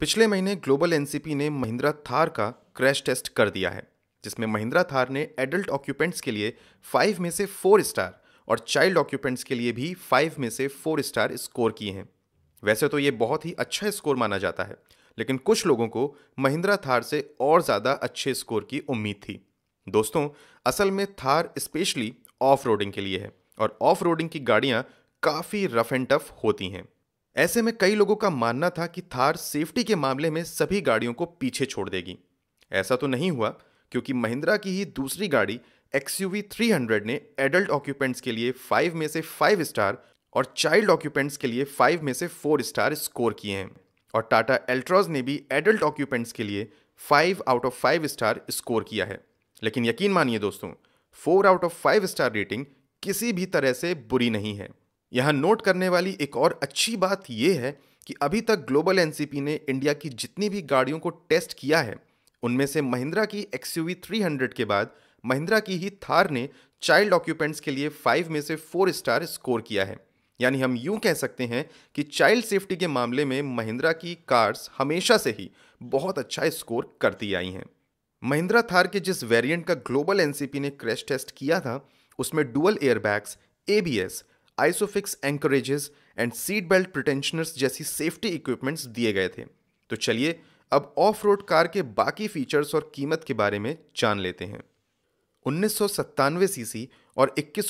पिछले महीने global NCAP ने महिंद्रा थार का क्रैश टेस्ट कर दिया है जिसमें महिंद्रा थार ने एडल्ट ऑक्यूपेंट्स के लिए फाइव में से फोर स्टार और चाइल्ड ऑक्यूपेंट्स के लिए भी फाइव में से फोर स्टार स्कोर किए हैं वैसे तो ये बहुत ही अच्छा स्कोर माना जाता है लेकिन कुछ लोगों को महिंद्रा थार से और ज़्यादा अच्छे स्कोर की उम्मीद थी दोस्तों असल में थार स्पेशली ऑफ रोडिंग के लिए है और ऑफ रोडिंग की गाड़ियाँ काफ़ी रफ एंड टफ होती हैं ऐसे में कई लोगों का मानना था कि थार सेफ्टी के मामले में सभी गाड़ियों को पीछे छोड़ देगी ऐसा तो नहीं हुआ क्योंकि महिंद्रा की ही दूसरी गाड़ी एक्स यू ने एडल्ट ऑक्यूपेंट्स के लिए फाइव में से फाइव स्टार और चाइल्ड ऑक्यूपेंट्स के लिए फाइव में से फोर स्टार स्कोर किए हैं और टाटा एल्ट्रॉज ने भी एडल्ट ऑक्यूपेंट्स के लिए five out of five star score किया है लेकिन यकीन मानिए दोस्तों four out of five star rating किसी भी तरह से बुरी नहीं है यहाँ नोट करने वाली एक और अच्छी बात यह है कि अभी तक ग्लोबल एन ने इंडिया की जितनी भी गाड़ियों को टेस्ट किया है उनमें से महिंद्रा की एक्स यू के बाद महिंद्रा की ही थार ने चाइल्ड ऑक्यूपेंट्स के लिए फाइव में से फोर स्टार स्कोर किया है यानी हम यूं कह सकते हैं कि चाइल्ड सेफ्टी के मामले में महिंद्रा की कार्स हमेशा से ही बहुत अच्छा स्कोर करती आई हैं महिंद्रा थार के जिस वेरिएंट का ग्लोबल एनसीपी ने क्रैश टेस्ट किया था उसमें dual airbags ABS isofix anchorages and seat belt pretensioners जैसी सेफ्टी इक्विपमेंट्स दिए गए थे तो चलिए अब ऑफ रोड कार के बाकी फीचर्स और कीमत के बारे में जान लेते हैं उन्नीस सीसी और इक्कीस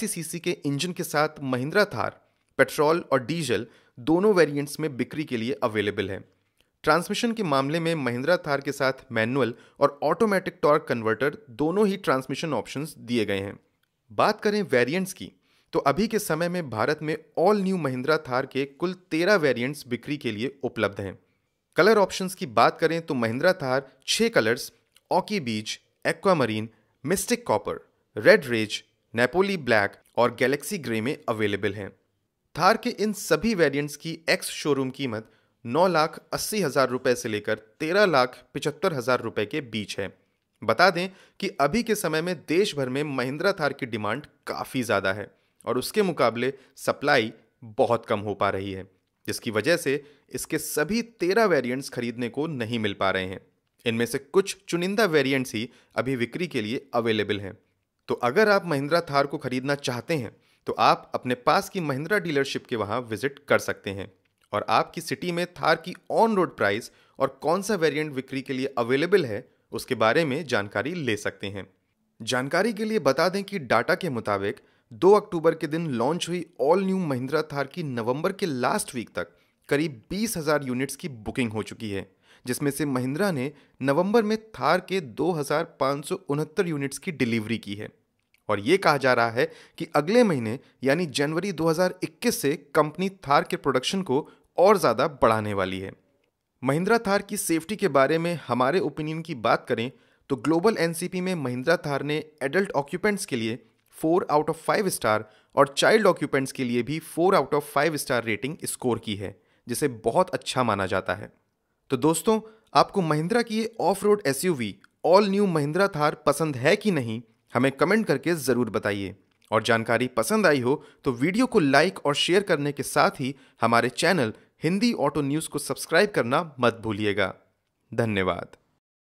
सीसी के इंजन के साथ महिंद्रा थार पेट्रोल और डीजल दोनों वेरिएंट्स में बिक्री के लिए अवेलेबल है ट्रांसमिशन के मामले में महिंद्रा थार के साथ मैनुअल और ऑटोमेटिक टॉर्क कन्वर्टर दोनों ही ट्रांसमिशन ऑप्शंस दिए गए हैं बात करें वेरिएंट्स की तो अभी के समय में भारत में ऑल न्यू महिंद्रा थार के कुल तेरह वेरियंट्स बिक्री के लिए उपलब्ध हैं कलर ऑप्शंस की बात करें तो महिंद्रा थार छः कलर्स ऑकी बीच aquamarine mystic copper red rage Napoli black और गैलेक्सी ग्रे में अवेलेबल हैं थार के इन सभी वेरिएंट्स की एक्स शोरूम कीमत नौ लाख अस्सी हज़ार रुपये से लेकर तेरह लाख पिचहत्तर हज़ार रुपये के बीच है बता दें कि अभी के समय में देश भर में महिंद्रा थार की डिमांड काफ़ी ज़्यादा है और उसके मुकाबले सप्लाई बहुत कम हो पा रही है जिसकी वजह से इसके सभी तेरह वेरिएंट्स खरीदने को नहीं मिल पा रहे हैं इनमें से कुछ चुनिंदा वेरिएंट्स ही अभी बिक्री के लिए अवेलेबल हैं तो अगर आप महिंद्रा थार को खरीदना चाहते हैं तो आप अपने पास की महिंद्रा डीलरशिप के वहाँ विजिट कर सकते हैं और आपकी सिटी में थार की ऑन रोड प्राइस और कौन सा वेरिएंट बिक्री के लिए अवेलेबल है उसके बारे में जानकारी ले सकते हैं जानकारी के लिए बता दें कि डाटा के मुताबिक दो अक्टूबर के दिन लॉन्च हुई ऑल न्यू महिंद्रा थार की नवंबर के लास्ट वीक तक करीब बीस हज़ार यूनिट्स की बुकिंग हो चुकी है जिसमें से महिंद्रा ने नवंबर में थार के दो हज़ार सौ उनहत्तर यूनिट्स की डिलीवरी की है और ये कहा जा रहा है कि अगले महीने यानी जनवरी 2021 से कंपनी थार के प्रोडक्शन को और ज़्यादा बढ़ाने वाली है महिंद्रा थार की सेफ्टी के बारे में हमारे ओपिनियन की बात करें तो ग्लोबल एनसीपी में महिंद्रा थार ने एडल्ट ऑक्यूपेंट्स के लिए four out of five star और चाइल्ड ऑक्यूपेंट्स के लिए भी four out of five star rating score की है जिसे बहुत अच्छा माना जाता है तो दोस्तों आपको महिंद्रा की ये off road as all new Mahindra Thar पसंद है कि नहीं हमें कमेंट करके ज़रूर बताइए और जानकारी पसंद आई हो तो वीडियो को लाइक और शेयर करने के साथ ही हमारे चैनल हिंदी ऑटो न्यूज़ को सब्सक्राइब करना मत भूलिएगा धन्यवाद